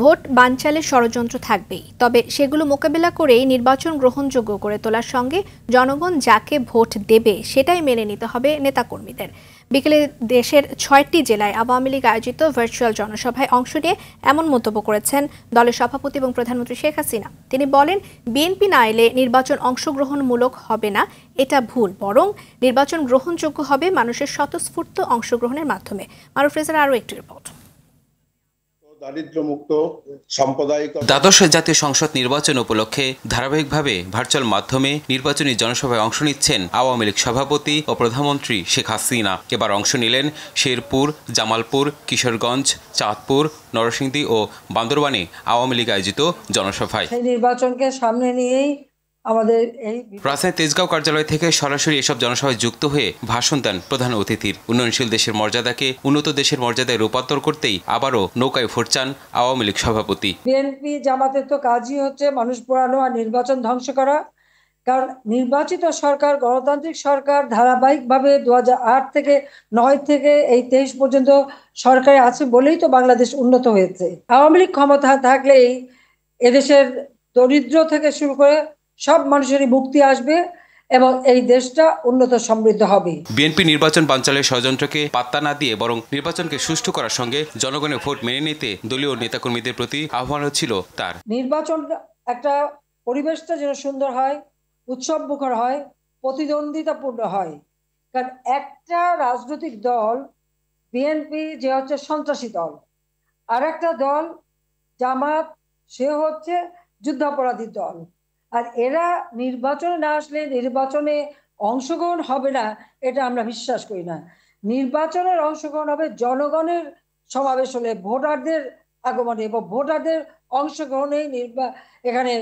vote বানচালের ষড়যন্ত্র থাকবেই তবে সেগুলো মোকাবেলা করেই নির্বাচন গ্রহণযোগ্য করে তোলার সঙ্গে জনগণ যাকে ভোট দেবে সেটাই মেনে নিতে হবে নেতাকর্মীদের বিকেলে দেশের ছয়টি জেলায় আওয়ামী লীগ আয়োজিত ভার্চুয়াল জনসভায় অংশ নিয়ে এমন মন্তব্য করেছেন দলের সভাপতি এবং প্রধানমন্ত্রী শেখ হাসিনা তিনি বলেন বিএনপি না এলে নির্বাচন অংশগ্রহণমূলক হবে না এটা ভুল বরং নির্বাচন গ্রহণযোগ্য হবে মানুষের স্বতঃস্ফূর্ত অংশগ্রহণের মাধ্যমে মারুফ রেজার আরও একটি রিপোর্ট দারিদ্র্যমুক্ত জাতীয় সংসদ নির্বাচন উপলক্ষে ধারাবাহিকভাবে ভার্চুয়াল মাধ্যমে নির্বাচনী জনসভায় অংশ নিচ্ছেন আওয়ামী লীগ সভাপতি ও প্রধানমন্ত্রী শেখ হাসিনা এবার অংশ নিলেন শেরপুর জামালপুর কিশোরগঞ্জ চাঁদপুর নরসিংদী ও বান্দরবানে আওয়ামী লীগ আয়োজিত জনসভায় নির্বাচনকে সামনে নিয়েই আমাদের এই রাজধানী তেজগাঁও কার্যালয় থেকে সরাসরি এসব জনসভায় যুক্ত হয়ে ভাষণ দেন প্রধান অতিথির উন্নয়নশীল দেশের মর্যাদাকে উন্নত দেশের মর্যাদায় রূপান্তর করতেই আবারও নৌকায় ফোর চান আওয়ামী লীগ সভাপতি বিএনপি জামাতের তো কাজই হচ্ছে মানুষ পোড়ানো আর নির্বাচন ধ্বংস করা কারণ নির্বাচিত সরকার গণতান্ত্রিক সরকার ধারাবাহিকভাবে দু আট থেকে নয় থেকে এই তেইশ পর্যন্ত সরকারে আছে বলেই তো বাংলাদেশ উন্নত হয়েছে আওয়ামী লীগ ক্ষমতা থাকলেই এদেশের দরিদ্র থেকে শুরু করে সব মানুষেরই মুক্তি আসবে এবং এই দেশটা উন্নত সমৃদ্ধ হবে বিএনপি নির্বাচন বাঞ্চালের ষড়যন্ত্রকে পাত্তা না দিয়ে বরং নির্বাচনকে সুষ্ঠু করার সঙ্গে জনগণের ভোট মেনে নিতে দলীয় নেতাকর্মীদের প্রতি আহ্বান ছিল তার নির্বাচন একটা পরিবেশটা যেন সুন্দর হয় উৎসব মুখর হয় প্রতিদ্বন্দ্বিতাপূর্ণ হয় কারণ একটা রাজনৈতিক দল বিএনপি যে হচ্ছে সন্ত্রাসী দল আর একটা দল জামাত সে হচ্ছে যুদ্ধাপরাধী দল আর এরা নির্বাচনে না আসলে নির্বাচনে অংশগ্রহণ হবে না এটা আমরা বিশ্বাস করি না নির্বাচনের অংশগ্রহণ হবে জনগণের সমাবেশ হলে ভোটারদের আগমনে এবং ভোটারদের অংশগ্রহণে নির্বা এখানে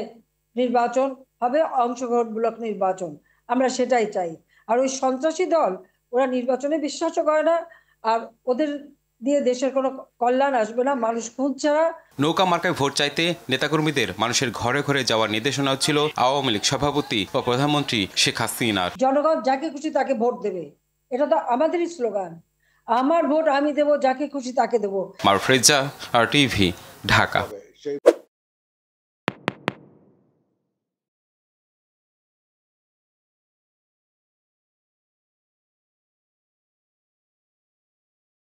নির্বাচন হবে অংশগ্রহণমূলক নির্বাচন আমরা সেটাই চাই আর ওই সন্ত্রাসী দল ওরা নির্বাচনে বিশ্বাসও করে না আর ওদের দিয়ে দেশের কোনো কল্যাণ আসবে না মানুষ খুন ছাড়া নৌকা মার্কায় ভোট চাইতে নেতাকর্মীদের মানুষের ঘরে ঘরে যাওয়ার নির্দেশনা ছিল আওয়ামী লীগ সভাপতি ও প্রধানমন্ত্রী শেখ হাসিনার জনগণ যাকে খুশি তাকে ভোট দেবে এটা তো আমাদেরই স্লোগান আমার ভোট আমি দেব যাকে খুশি তাকে দেব মারফ্রেজা আর টিভি ঢাকা